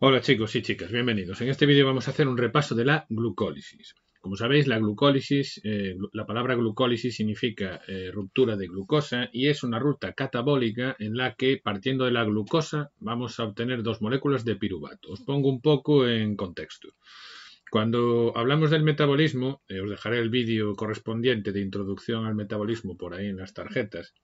Hola chicos y chicas, bienvenidos. En este vídeo vamos a hacer un repaso de la glucólisis. Como sabéis, la glucólisis, eh, la palabra glucólisis significa eh, ruptura de glucosa y es una ruta catabólica en la que partiendo de la glucosa vamos a obtener dos moléculas de piruvato. Os pongo un poco en contexto. Cuando hablamos del metabolismo, eh, os dejaré el vídeo correspondiente de introducción al metabolismo por ahí en las tarjetas.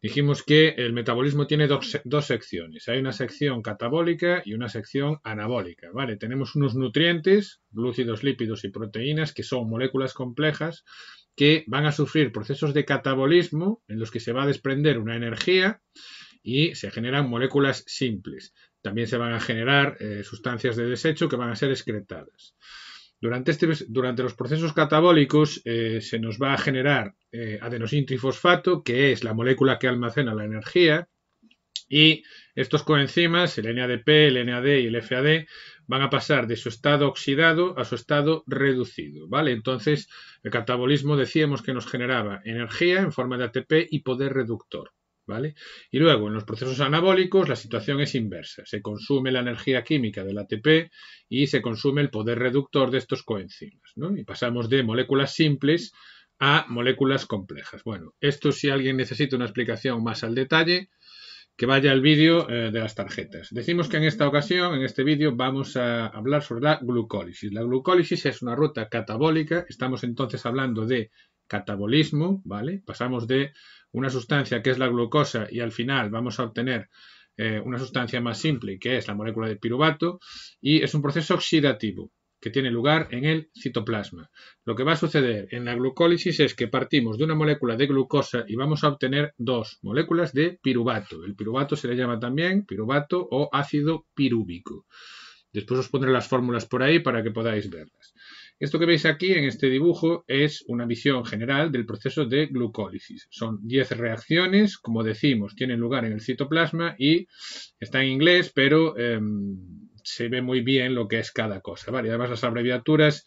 Dijimos que el metabolismo tiene dos, secciones. Hay una sección catabólica y una sección anabólica. Tenemos unos nutrientes, glúcidos, lípidos y proteínas, que son moléculas complejas que van a sufrir procesos de catabolismo en los que se va a desprender una energía y se generan moléculas simples. También se van a generar eh, sustancias de desecho que van a ser excretadas. Durante, este, durante los procesos catabólicos eh, se nos va a generar eh, trifosfato, que es la molécula que almacena la energía, y estos coenzimas, el NADP, el NAD y el FAD, van a pasar de su estado oxidado a su estado reducido, ¿vale? Entonces, el catabolismo decíamos que nos generaba energía en forma de ATP y poder reductor. Y luego, en los procesos anabólicos, la situación es inversa. Se consume la energía química del ATP y se consume el poder reductor de estos coenzimas. Y pasamos de moléculas simples a moléculas complejas. Bueno, esto si alguien necesita una explicación más al detalle, que vaya al vídeo eh, de las tarjetas. Decimos que en esta ocasión, en este vídeo, vamos a hablar sobre la glucólisis. La glucólisis es una ruta catabólica. Estamos entonces hablando de catabolismo, ¿vale? Pasamos de una sustancia que es la glucosa y al final vamos a obtener eh, una sustancia más simple que es la molécula de piruvato y es un proceso oxidativo que tiene lugar en el citoplasma. Lo que va a suceder en la glucólisis es que partimos de una molécula de glucosa y vamos a obtener dos moléculas de piruvato. El piruvato se le llama también piruvato o ácido pirúbico. Después os pondré las fórmulas por ahí para que podáis verlas. Esto que veis aquí en este dibujo es una visión general del proceso de glucólisis. Son 10 reacciones, como decimos, tienen lugar en el citoplasma y está en inglés, pero em, se ve muy bien lo que es cada cosa. además las abreviaturas,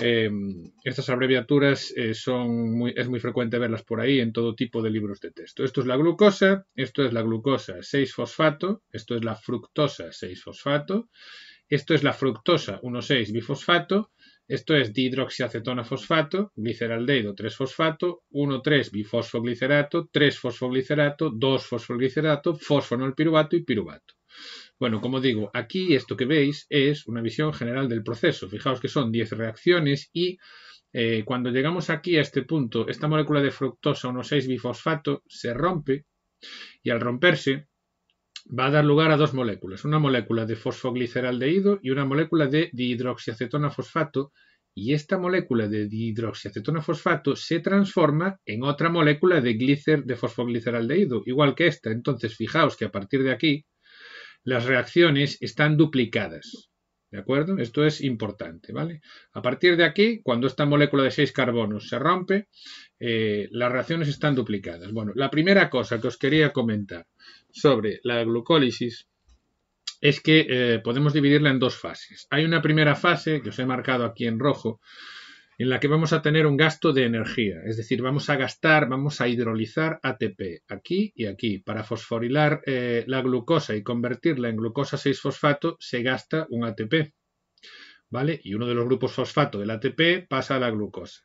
em, estas abreviaturas eh, son es muy frecuente verlas por ahí en todo tipo de libros de texto. Esto es la glucosa, esto es la glucosa 6-fosfato, esto es la fructosa 6-fosfato, esto es la fructosa 1,6 bifosfato esto es dihidroxiacetona fosfato, gliceraldehído 3-fosfato, 1,3-bifosfoglicerato, 3-fosfoglicerato, 2-fosfoglicerato, fosfonol y piruvato. Bueno, como digo, aquí esto que veis es una visión general del proceso. Fijaos que son 10 reacciones y eh, cuando llegamos aquí a este punto, esta molécula de fructosa 1,6-bifosfato se rompe y al romperse va a dar lugar a dos moléculas, una molécula de fosfogliceraldehído y una molécula de dihidroxiacetona fosfato, y esta molécula de dihidroxiacetona fosfato se transforma en otra molécula de glicer de fosfogliceraldehído, igual que esta. Entonces, fijaos que a partir de aquí las reacciones están duplicadas. ¿De acuerdo? Esto es importante, ¿vale? A partir de aquí, cuando esta molécula de 6 carbonos se rompe, eh, las reacciones están duplicadas. Bueno, la primera cosa que os quería comentar sobre la glucólisis es que eh, podemos dividirla en dos fases. Hay una primera fase, que os he marcado aquí en rojo, en la que vamos a tener un gasto de energía, es decir, vamos a gastar, vamos a hidrolizar ATP aquí y aquí. Para fosforilar eh, la glucosa y convertirla en glucosa 6-fosfato se gasta un ATP, ¿vale? Y uno de los grupos fosfato del ATP pasa a la glucosa.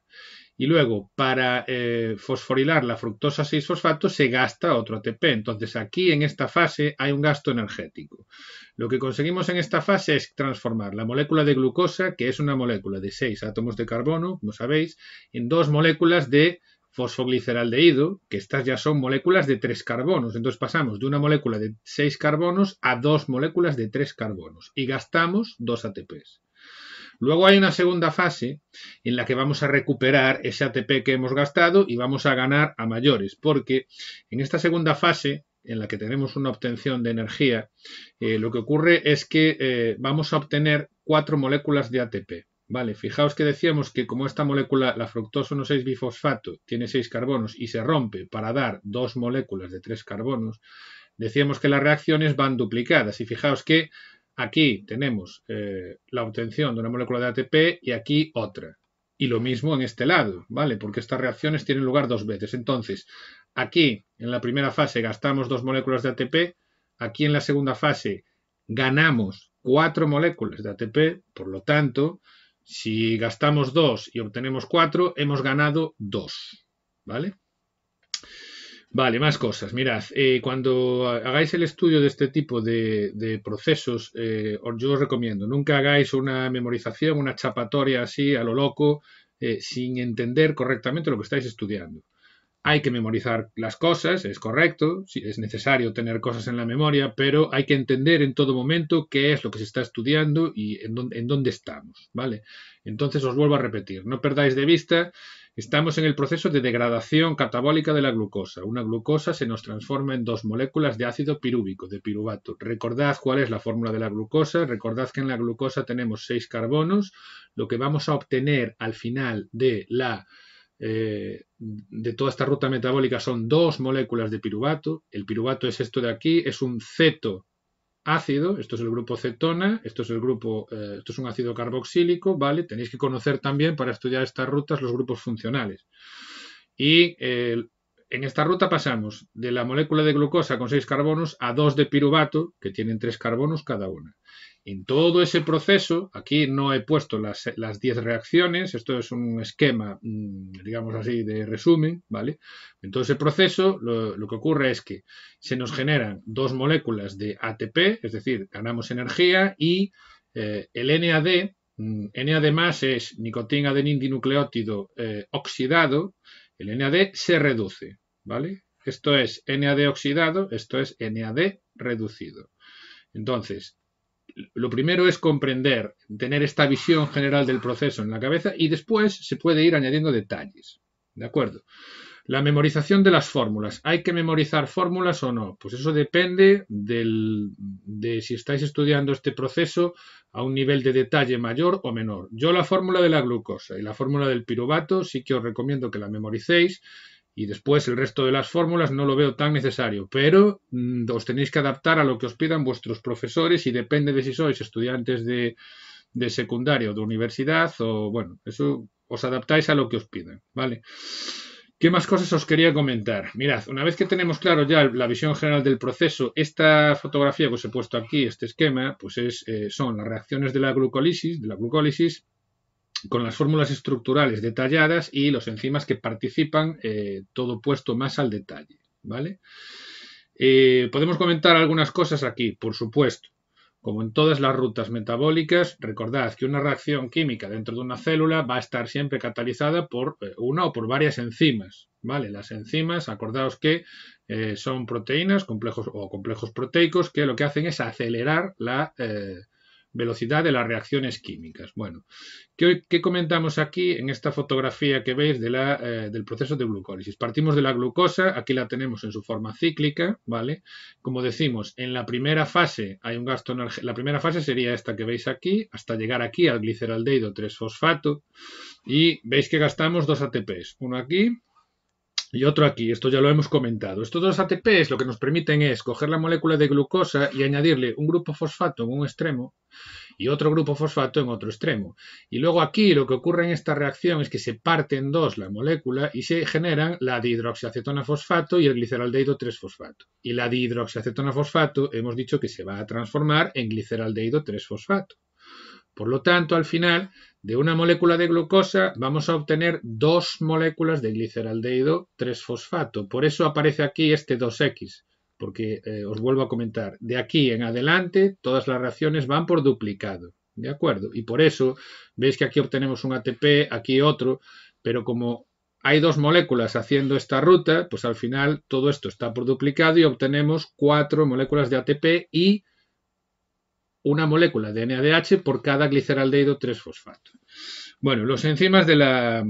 Y luego, para eh, fosforilar la fructosa 6-fosfato se gasta otro ATP. Entonces, aquí en esta fase hay un gasto energético. Lo que conseguimos en esta fase es transformar la molécula de glucosa, que es una molécula de 6 átomos de carbono, como sabéis, en dos moléculas de fosfogliceraldehído, que estas ya son moléculas de tres carbonos. Entonces pasamos de una molécula de 6 carbonos a dos moléculas de tres carbonos y gastamos 2 ATPs. Luego hay una segunda fase en la que vamos a recuperar ese ATP que hemos gastado y vamos a ganar a mayores, porque en esta segunda fase en la que tenemos una obtención de energía, eh, lo que ocurre es que eh, vamos a obtener cuatro moléculas de ATP. Vale, fijaos que decíamos que como esta molécula, la fructosa 6 bifosfato, tiene seis carbonos y se rompe para dar dos moléculas de tres carbonos, decíamos que las reacciones van duplicadas. Y fijaos que Aquí tenemos eh, la obtención de una molécula de ATP y aquí otra. Y lo mismo en este lado, ¿vale? Porque estas reacciones tienen lugar dos veces. Entonces, aquí en la primera fase gastamos dos moléculas de ATP, aquí en la segunda fase ganamos cuatro moléculas de ATP, por lo tanto, si gastamos dos y obtenemos cuatro, hemos ganado dos, ¿vale? Vale, más cosas. Mirad, eh, cuando hagáis el estudio de este tipo de, procesos, eh, yo os recomiendo, nunca hagáis una memorización, una chapatoria así a lo loco, eh, sin entender correctamente lo que estáis estudiando. Hay que memorizar las cosas, es correcto, es necesario tener cosas en la memoria, pero hay que entender en todo momento qué es lo que se está estudiando y en, dónde, en dónde estamos, ¿vale? Entonces os vuelvo a repetir, no perdáis de vista Estamos en el proceso de degradación catabólica de la glucosa. Una glucosa se nos transforma en dos moléculas de ácido pirúvico, de piruvato. Recordad cuál es la fórmula de la glucosa. Recordad que en la glucosa tenemos seis carbonos. Lo que vamos a obtener al final de la eh, de toda esta ruta metabólica son dos moléculas de piruvato. El piruvato es esto de aquí, es un ceto ácido, esto es el grupo cetona, esto es el grupo, eh, esto es un ácido carboxílico, ¿vale? Tenéis que conocer también para estudiar estas rutas los grupos funcionales. Y el en esta ruta pasamos de la molécula de glucosa con seis carbonos a dos de piruvato, que tienen tres carbonos cada una. En todo ese proceso, aquí no he puesto las, 10 reacciones, esto es un esquema, mm, digamos así, de resumen, ¿vale? En todo ese proceso, lo, que ocurre es que se nos generan dos moléculas de ATP, es decir, ganamos energía y eh, el NAD, mm, NAD más es nicotín dinucleótido eh, oxidado, el NAD se reduce, ¿vale? Esto es NAD oxidado, esto es NAD reducido. Entonces, lo primero es comprender, tener esta visión general del proceso en la cabeza y después se puede ir añadiendo detalles. ¿De acuerdo? La memorización de las fórmulas. ¿Hay que memorizar fórmulas o no? Pues eso depende de si estáis estudiando este proceso a un nivel de detalle mayor o menor. Yo la fórmula de la glucosa y la fórmula del piruvato sí que os recomiendo que la memoricéis y después el resto de las fórmulas no lo veo tan necesario, pero mm, os tenéis que adaptar a lo que os pidan vuestros profesores y depende de si sois estudiantes de, de secundaria o de universidad o bueno, eso os adaptáis a lo que os pidan, ¿vale? ¿Qué más cosas os quería comentar? Mirad, una vez que tenemos claro ya la visión general del proceso, esta fotografía que os he puesto aquí, este esquema, pues es, eh, son las reacciones de la glucólisis, de la glucólisis con las fórmulas estructurales detalladas y los enzimas que participan, eh, todo puesto más al detalle, ¿vale? Eh, podemos comentar algunas cosas aquí, por supuesto. Como en todas las rutas metabólicas, recordad que una reacción química dentro de una célula va a estar siempre catalizada por eh, una o por varias enzimas. ¿vale? Las enzimas, acordaos que eh, son proteínas complejos o complejos proteicos que lo que hacen es acelerar la, eh, velocidad de las reacciones químicas. Bueno, ¿qué, comentamos aquí en esta fotografía que veis eh, del proceso de glucólisis? Partimos de la glucosa, aquí la tenemos en su forma cíclica, ¿vale? Como decimos, en la primera fase hay un gasto energía. la primera fase sería esta que veis aquí, hasta llegar aquí al gliceraldehído 3-fosfato, y veis que gastamos dos ATPs, uno aquí y otro aquí, esto ya lo hemos comentado. Estos dos ATPs lo que nos permiten es coger la molécula de glucosa y añadirle un grupo fosfato en un extremo y otro grupo fosfato en otro extremo. Y luego aquí lo que ocurre en esta reacción es que se parte en dos la molécula y se generan la dihidroxiacetona fosfato y el gliceraldehído 3-fosfato. Y la dihidroxiacetona fosfato hemos dicho que se va a transformar en gliceraldehído 3-fosfato. Por lo tanto, al final de una molécula de glucosa vamos a obtener dos moléculas de gliceraldehído 3-fosfato. Por eso aparece aquí este 2X, porque eh, os vuelvo a comentar, de aquí en adelante todas las reacciones van por duplicado. ¿De acuerdo? Y por eso veis que aquí obtenemos un ATP, aquí otro, pero como hay dos moléculas haciendo esta ruta, pues al final todo esto está por duplicado y obtenemos cuatro moléculas de ATP y una molécula de NADH por cada gliceraldeído 3-fosfato. Bueno, los enzimas de la,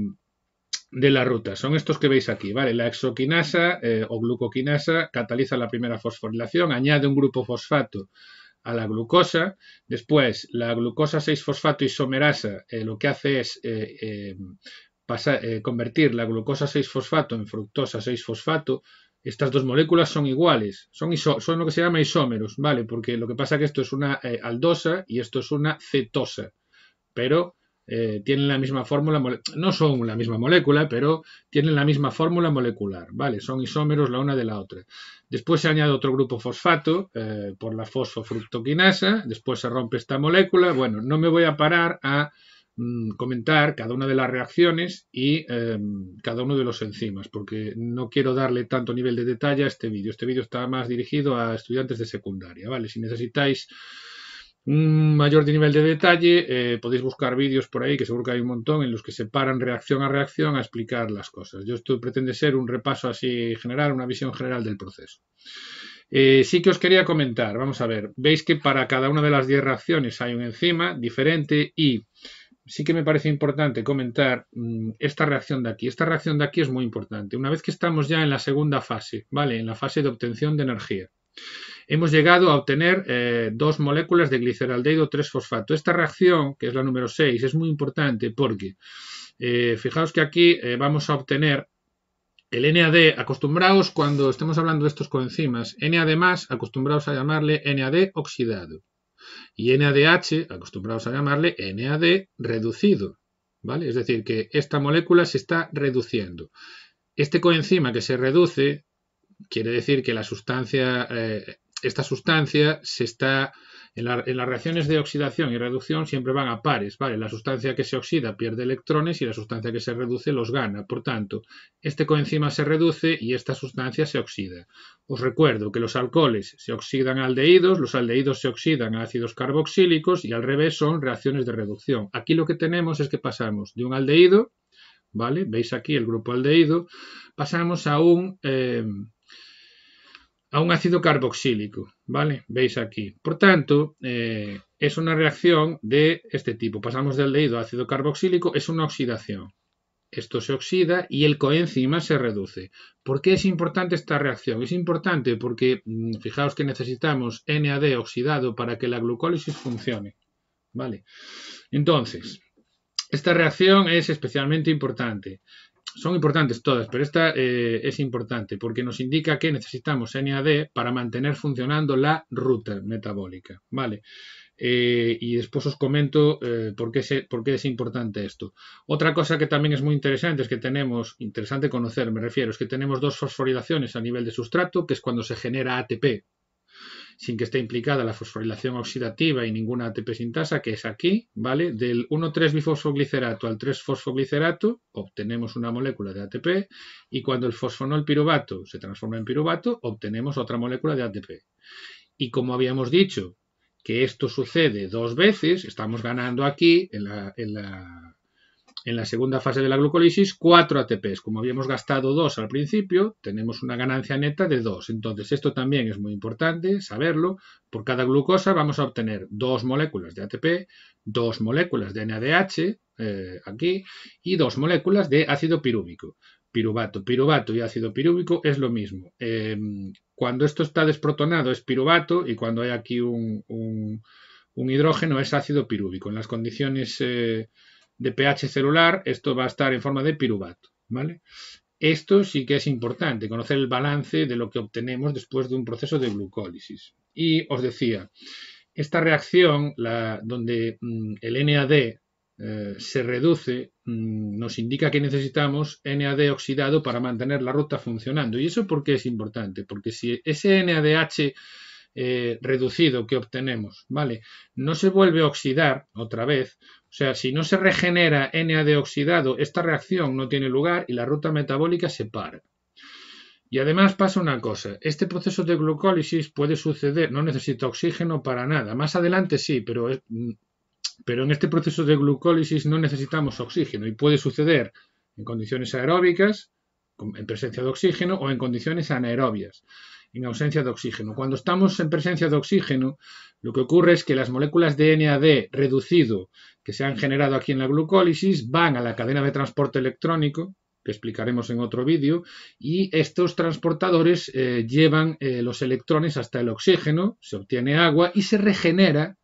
de la ruta son estos que veis aquí, ¿vale? La exoquinasa eh, o glucoquinasa cataliza la primera fosforilación, añade un grupo fosfato a la glucosa. Después, la glucosa 6-fosfato isomerasa eh, lo que hace es eh, convertir la glucosa 6-fosfato en fructosa 6-fosfato, estas dos moléculas son iguales, son, lo que se llama isómeros, ¿vale? Porque lo que pasa es que esto es una eh, aldosa y esto es una cetosa, pero eh, tienen la misma fórmula, no son la misma molécula, pero tienen la misma fórmula molecular, ¿vale? Son isómeros la una de la otra. Después se añade otro grupo fosfato eh, por la fosfofructoquinasa, después se rompe esta molécula, bueno, no me voy a parar a Mm, comentar cada una de las reacciones y em, cada uno de los enzimas, porque no quiero darle tanto nivel de detalle a este vídeo. Este vídeo está más dirigido a estudiantes de secundaria, ¿vale? Si necesitáis un mayor nivel de detalle, eh, podéis buscar vídeos por ahí, que seguro que hay un montón, en los que se paran reacción a reacción a explicar las cosas. Yo esto pretende ser un repaso así general, una visión general del proceso. Eh, sí que os quería comentar, vamos a ver, veis que para cada una de las 10 reacciones hay un enzima diferente y sí que me parece importante comentar mm, esta reacción de aquí. Esta reacción de aquí es muy importante. Una vez que estamos ya en la segunda fase, ¿vale? En la fase de obtención de energía. Hemos llegado a obtener eh, dos moléculas de gliceraldehído 3-fosfato. Esta reacción, que es la número 6, es muy importante porque eh, fijaos que aquí eh, vamos a obtener el NAD, acostumbrados cuando estemos hablando de estos coenzimas, NAD más, acostumbrados a llamarle NAD oxidado. Y NADH, acostumbrados a llamarle NAD reducido, ¿vale? Es decir, que esta molécula se está reduciendo. Este coenzima que se reduce quiere decir que la sustancia, eh, esta sustancia se está en, las reacciones de oxidación y reducción siempre van a pares, ¿vale? La sustancia que se oxida pierde electrones y la sustancia que se reduce los gana. Por tanto, este coenzima se reduce y esta sustancia se oxida. Os recuerdo que los alcoholes se oxidan a aldehídos, los aldehídos se oxidan a ácidos carboxílicos y al revés son reacciones de reducción. Aquí lo que tenemos es que pasamos de un aldehído, ¿vale? Veis aquí el grupo aldehído, pasamos a un... Eh, a un ácido carboxílico, ¿vale? Veis aquí. Por tanto, eh, es una reacción de este tipo. Pasamos del leído a ácido carboxílico, es una oxidación. Esto se oxida y el coenzima se reduce. ¿Por qué es importante esta reacción? Es importante porque mm, fijaos que necesitamos NAD oxidado para que la glucólisis funcione. ¿Vale? Entonces, esta reacción es especialmente importante son importantes todas, pero esta eh, es importante porque nos indica que necesitamos NAD para mantener funcionando la ruta metabólica. Vale. Eh, y después os comento eh, por, qué por, qué es importante esto. Otra cosa que también es muy interesante es que tenemos, interesante conocer, me refiero, es que tenemos dos fosforilaciones a nivel de sustrato, que es cuando se genera ATP sin que esté implicada la fosforilación oxidativa y ninguna ATP sintasa, que es aquí, ¿vale? Del 1,3-bifosfoglicerato al 3-fosfoglicerato obtenemos una molécula de ATP y cuando el el piruvato se transforma en piruvato obtenemos otra molécula de ATP. Y como habíamos dicho, que esto sucede dos veces, estamos ganando aquí en la en la segunda fase de la glucolisis 4 ATPs. Como habíamos gastado 2 al principio, tenemos una ganancia neta de 2. Entonces, esto también es muy importante saberlo. Por cada glucosa vamos a obtener dos moléculas de ATP, dos moléculas de NADH, eh, aquí, y dos moléculas de ácido pirúvico. Piruvato, piruvato y ácido pirúvico es lo mismo. Em, cuando esto está desprotonado es piruvato y cuando hay aquí un, hidrógeno es ácido pirúvico. En las condiciones... Eh, de pH celular, esto va a estar en forma de piruvato, ¿vale? Esto sí que es importante, conocer el balance de lo que obtenemos después de un proceso de glucólisis. Y os decía, esta reacción, la, donde mm, el NAD eh, se reduce, mm, nos indica que necesitamos NAD oxidado para mantener la ruta funcionando. ¿Y eso por qué es importante? Porque si ese NADH eh, reducido que obtenemos, ¿vale? No se vuelve a oxidar otra vez, o sea, si no se regenera NAD oxidado, esta reacción no tiene lugar y la ruta metabólica se para. Y además pasa una cosa, este proceso de glucólisis puede suceder, no necesita oxígeno para nada, más adelante sí, pero, mm, pero en este proceso de glucólisis no necesitamos oxígeno y puede suceder en condiciones aeróbicas, en presencia de oxígeno o en condiciones anaerobias en ausencia de oxígeno. Cuando estamos en presencia de oxígeno, lo que ocurre es que las moléculas de NAD reducido que se han generado aquí en la glucólisis van a la cadena de transporte electrónico, que explicaremos en otro vídeo, y estos transportadores eh, llevan eh, los electrones hasta el oxígeno, se obtiene agua y se regenera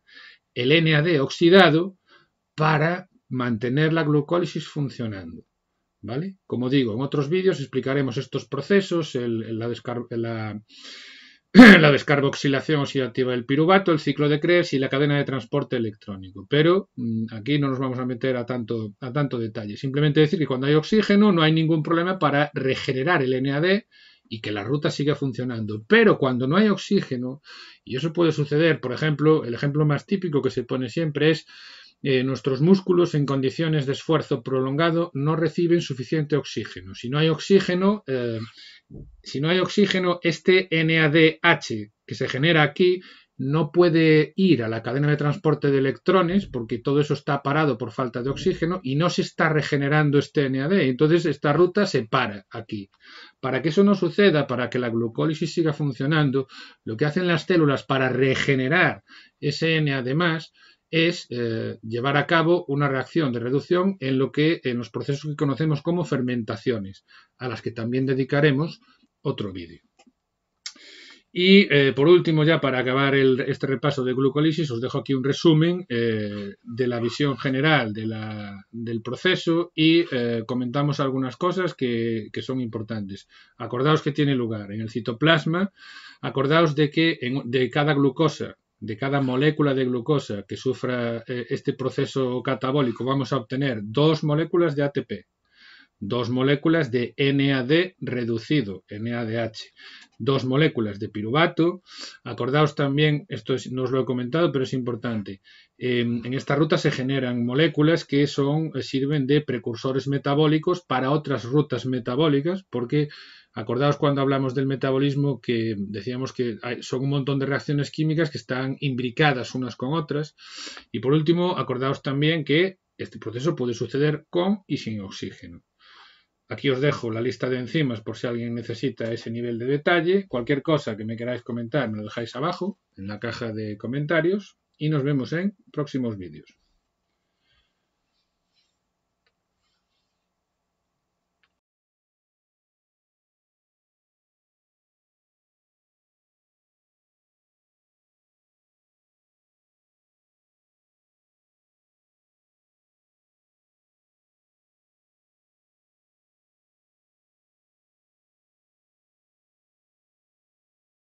el NAD oxidado para mantener la glucólisis funcionando. ¿vale? Como digo, en otros vídeos explicaremos estos procesos, la, descarboxilación oxidativa del piruvato, el ciclo de Krebs y la cadena de transporte electrónico. Pero mm, aquí no nos vamos a meter a tanto, a tanto detalle. Simplemente decir que cuando hay oxígeno no hay ningún problema para regenerar el NAD y que la ruta siga funcionando. Pero cuando no hay oxígeno, y eso puede suceder, por ejemplo, el ejemplo más típico que se pone siempre es eh, nuestros músculos en condiciones de esfuerzo prolongado no reciben suficiente oxígeno. Si no hay oxígeno, eh, si no hay oxígeno, este NADH que se genera aquí no puede ir a la cadena de transporte de electrones porque todo eso está parado por falta de oxígeno y no se está regenerando este NAD. Entonces esta ruta se para aquí. Para que eso no suceda, para que la glucólisis siga funcionando, lo que hacen las células para regenerar ese NAD más es eh, llevar a cabo una reacción de reducción en lo que en los procesos que conocemos como fermentaciones, a las que también dedicaremos otro vídeo. Y eh, por último, ya para acabar este repaso de glucolisis, os dejo aquí un resumen eh, de la visión general de la, del proceso y comentamos algunas cosas que, son importantes. Acordaos que tiene lugar en el citoplasma, acordaos de que de cada glucosa de cada molécula de glucosa que sufra eh, este proceso catabólico, vamos a obtener dos moléculas de ATP, dos moléculas de NAD reducido, NADH, dos moléculas de piruvato. Acordaos también, esto no os lo he comentado, pero es importante, en esta ruta se generan moléculas que son, eh, sirven de precursores metabólicos para otras rutas metabólicas, porque Acordaos cuando hablamos del metabolismo que decíamos que son un montón de reacciones químicas que están imbricadas unas con otras. Y por último, acordaos también que este proceso puede suceder con y sin oxígeno. Aquí os dejo la lista de enzimas por si alguien necesita ese nivel de detalle. Cualquier cosa que me queráis comentar me lo dejáis abajo en la caja de comentarios y nos vemos en próximos vídeos.